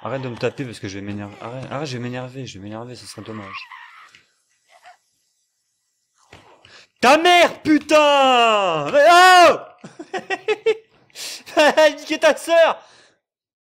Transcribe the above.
Arrête de me taper parce que je vais m'énerver. Arrête, arrête, je vais m'énerver, je vais m'énerver, ce serait dommage. Ta mère, putain Mais oh ta sœur